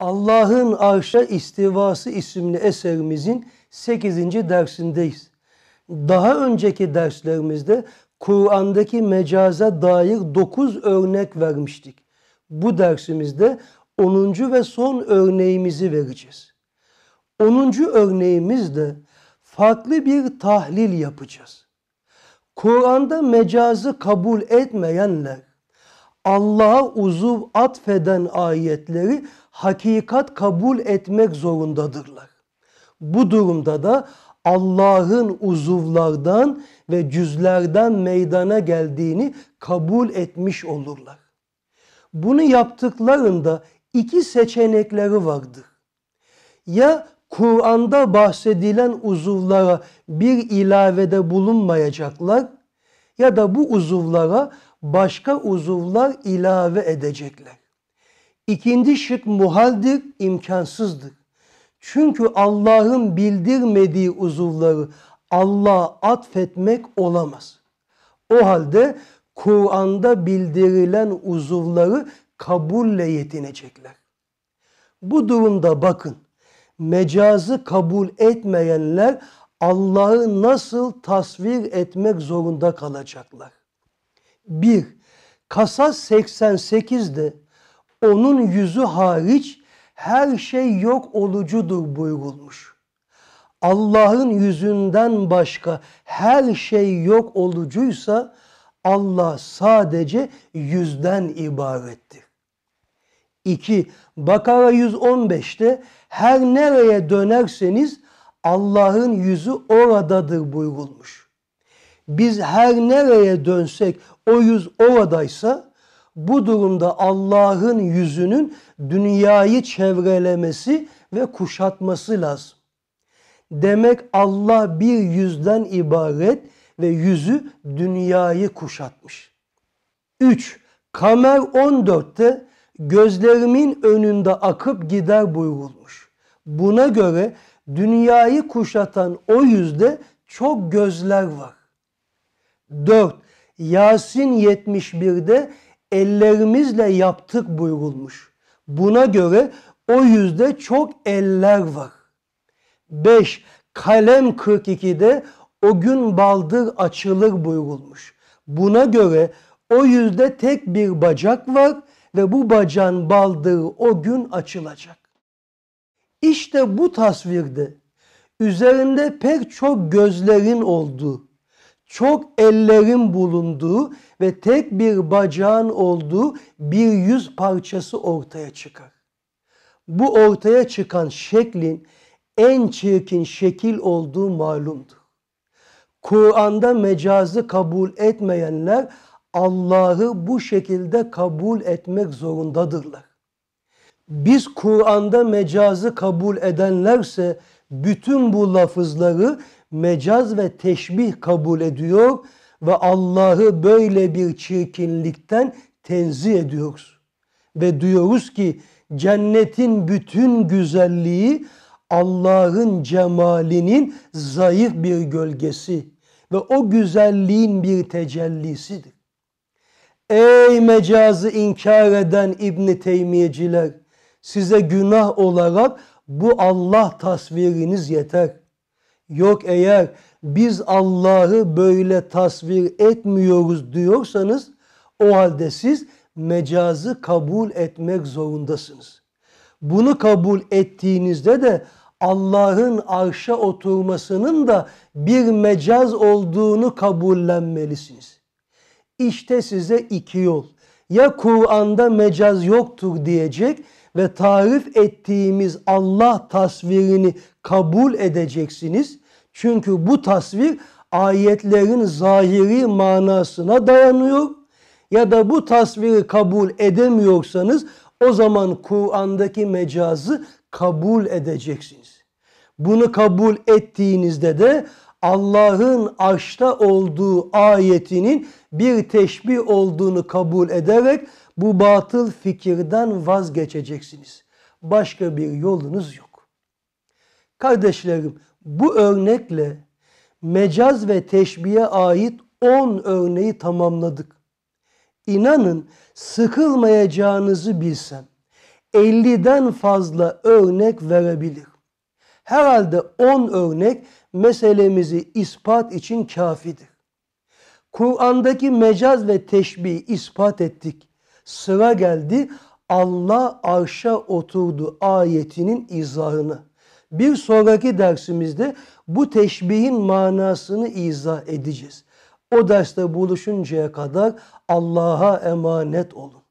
Allah'ın Arşa İstivası isimli eserimizin 8. dersindeyiz. Daha önceki derslerimizde Kur'an'daki mecaza dair 9 örnek vermiştik. Bu dersimizde 10. ve son örneğimizi vereceğiz. 10. örneğimizde farklı bir tahlil yapacağız. Kur'an'da mecazı kabul etmeyenler Allah'a uzuv atfeden ayetleri hakikat kabul etmek zorundadırlar. Bu durumda da Allah'ın uzuvlardan ve cüzlerden meydana geldiğini kabul etmiş olurlar. Bunu yaptıklarında iki seçenekleri vardır. Ya Kur'an'da bahsedilen uzuvlara bir ilavede bulunmayacaklar ya da bu uzuvlara başka uzuvlar ilave edecekler. İkinci şık muhaldir, imkansızdır. Çünkü Allah'ın bildirmediği uzuvları Allah'a atfetmek olamaz. O halde Kur'an'da bildirilen uzuvları kabulle yetinecekler. Bu durumda bakın, mecazı kabul etmeyenler Allah'ı nasıl tasvir etmek zorunda kalacaklar. 1. Kasas 88'de onun yüzü hariç her şey yok olucudur buyurulmuş. Allah'ın yüzünden başka her şey yok olucuysa Allah sadece yüzden ibarettir. 2. Bakara 115'te her nereye dönerseniz Allah'ın yüzü oradadır buyurulmuş biz her nereye dönsek o yüz oradaysa bu durumda Allah'ın yüzünün dünyayı çevrelemesi ve kuşatması lazım. Demek Allah bir yüzden ibaret ve yüzü dünyayı kuşatmış. 3. Kamer 14'te gözlerimin önünde akıp gider buyurulmuş. Buna göre dünyayı kuşatan o yüzde çok gözler var. 4. Yasin 71'de ellerimizle yaptık buyrulmuş. Buna göre o yüzde çok eller var. 5. Kalem 42'de o gün baldır açılır buyrulmuş. Buna göre o yüzde tek bir bacak var ve bu bacağın baldığı o gün açılacak. İşte bu tasvirde üzerinde pek çok gözlerin olduğu, çok ellerin bulunduğu ve tek bir bacağın olduğu bir yüz parçası ortaya çıkar. Bu ortaya çıkan şeklin en çirkin şekil olduğu malumdur. Kur'an'da mecazı kabul etmeyenler Allah'ı bu şekilde kabul etmek zorundadırlar. Biz Kur'an'da mecazı kabul edenlerse bütün bu lafızları mecaz ve teşbih kabul ediyor ve Allah'ı böyle bir çirkinlikten tenzih ediyoruz. Ve diyoruz ki cennetin bütün güzelliği Allah'ın cemalinin zayıf bir gölgesi ve o güzelliğin bir tecellisidir. Ey mecazı inkar eden İbni Teymiyeciler size günah olarak bu Allah tasviriniz yeter. Yok eğer biz Allah'ı böyle tasvir etmiyoruz diyorsanız o halde siz mecazı kabul etmek zorundasınız. Bunu kabul ettiğinizde de Allah'ın arşa oturmasının da bir mecaz olduğunu kabullenmelisiniz. İşte size iki yol. Ya Kur'an'da mecaz yoktur diyecek ve tarif ettiğimiz Allah tasvirini kabul edeceksiniz. Çünkü bu tasvir ayetlerin zahiri manasına dayanıyor ya da bu tasviri kabul edemiyorsanız o zaman Kur'an'daki mecazı kabul edeceksiniz. Bunu kabul ettiğinizde de Allah'ın aşta olduğu ayetinin bir teşbih olduğunu kabul ederek bu batıl fikirden vazgeçeceksiniz. Başka bir yolunuz yok. Kardeşlerim bu örnekle mecaz ve teşbihe ait 10 örneği tamamladık. İnanın sıkılmayacağınızı bilsem 50'den fazla örnek verebilirim herhalde 10 örnek meselemizi ispat için kafidir. Kur'an'daki mecaz ve teşbihi ispat ettik. Sıra geldi Allah arşa oturdu ayetinin izahını. Bir sonraki dersimizde bu teşbihin manasını izah edeceğiz. O derste buluşuncaya kadar Allah'a emanet olun.